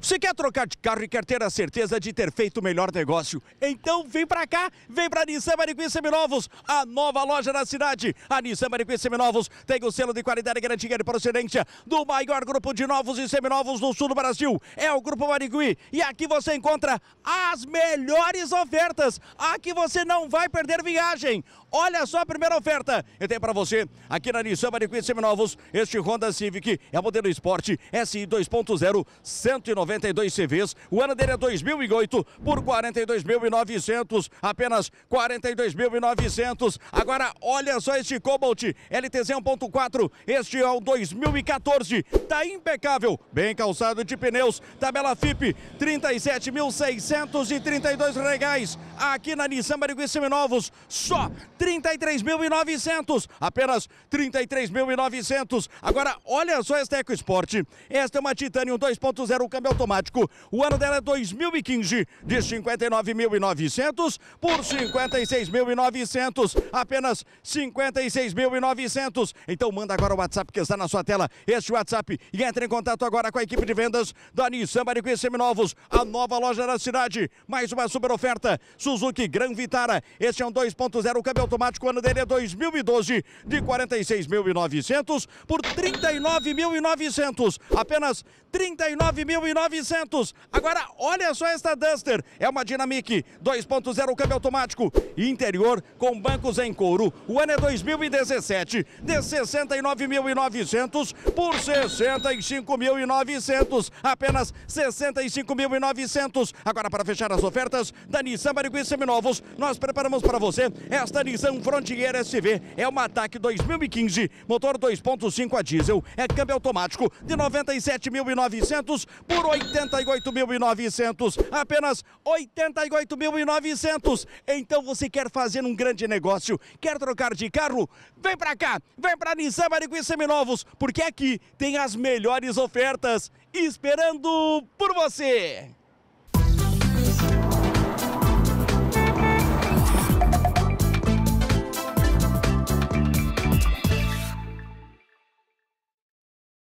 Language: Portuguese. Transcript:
Você quer trocar de carro e quer ter a certeza de ter feito o melhor negócio? Então vem para cá, vem para Nissan Maricuí Seminovos, a nova loja da cidade. A Nissan Maricuí Seminovos tem o selo de qualidade, garantia de procedência do maior grupo de novos e seminovos do sul do Brasil. É o Grupo Maricuí e aqui você encontra as melhores ofertas. Aqui você não vai perder viagem. Olha só a primeira oferta. Eu tenho para você aqui na Nissan Maricuí Seminovos este Honda Civic é modelo Sport SI 2.0 190 92 CVs. O ano dele é 2008 por 42.900, apenas 42.900. Agora olha só este Cobalt LTZ 1.4, este é o 2014, tá impecável, bem calçado de pneus, tabela FIP 37.632 reais. Aqui na Nissan Barigui Seminovos, só 33.900, apenas 33.900. Agora olha só esta EcoSport, esta é uma Titanium 2.0 câmbio automático. O ano dela é 2015, de 59.900 por 56.900, apenas 56.900. Então manda agora o WhatsApp que está na sua tela, este WhatsApp, e entre em contato agora com a equipe de vendas da Nissan Maricui Seminovos, a nova loja da cidade. Mais uma super oferta, Suzuki Gran Vitara. Este é um 2.0 câmbio automático, o ano dele é 2012, de 46.900 por 39.900, apenas 39.900. 900. Agora, olha só esta Duster. É uma Dynamic 2.0 câmbio automático. Interior com bancos em couro. O ano é 2017. De 69.900 por 65.900. Apenas 65.900. Agora, para fechar as ofertas da Nissan Barigui Seminovos, nós preparamos para você esta Nissan Frontier SV. É uma ataque 2015, motor 2.5 a diesel. É câmbio automático de 97.900 por 80. 88.900, apenas 88.900. Então você quer fazer um grande negócio, quer trocar de carro? Vem pra cá, vem pra Nissan Maricui Seminovos, porque aqui tem as melhores ofertas esperando por você.